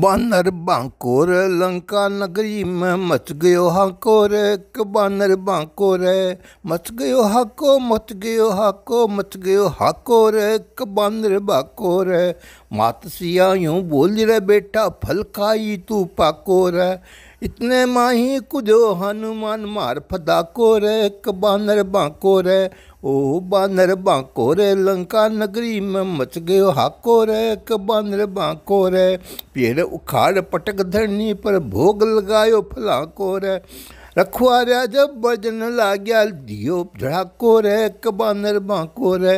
बानर बांकोर लंका नगरी में मच गयो हाकोर क बानर बांकोर मच गयो हाको मच गयो हाको मच गयो हाकोर एक बानर बाकोर मात सिया यूँ बोल रे बेटा फल खाई तू पाकोर इतने माही कुदो हनुमान मार फदाको रे बानर बांको रे ओ बानर बांको रे लंका नगरी में मच गयो हाको रे क बानर बांको रे पेड़ उखाड़ पटक धरनी पर भोग लगायो फलाको रे रखवारा जब भजन लाग्या दियो झड़ाको रे क बानर बांको रे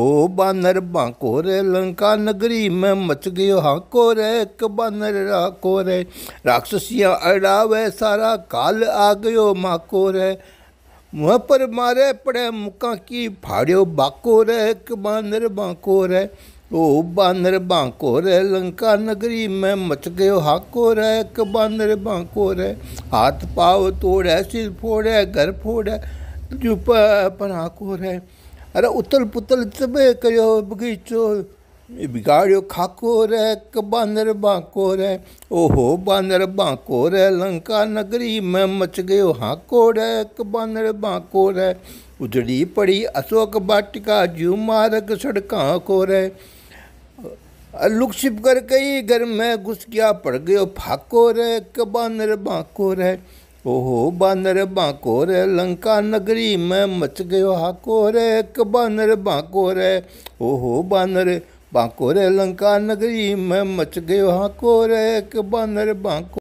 ओ बानर बांको रे लंका नगरी में मच गयो हाको रे क बानर राको रे राक्षसियाँ अड़ावे सारा काल आ गयो माको रे वहाँ पर मारे पड़े मुका की फाड़ियो बाको रे बानर बाको रे ओ बानर बाकोर रे लंका नगरी में मच गयो हाको रे बानर बाकोर रे हाथ पाव तोड़े सिर फोड़े घर फोड़े चुप पनाको रे अरे उतल पुतल तबे करो बगीचो बिगाड़ियो खाको रे बानर बाको रे ओहो बानर बाको रे लंका नगरी में मच गयो हाकोर रे बानर बाको रे उजड़ी पड़ी अशोक बाटिका जू मारक सड़क को रे लुक छिप कर कई घर में घुस गया पड़ गयो फाको रे बानर बाको रे ओहो बानर बाको रे लंका नगरी में मच गयो हाको रे बानर बाको रे ओहो बानर बांकोरे लंका नगरी में मच गयो हाँ को रे के बानर बांको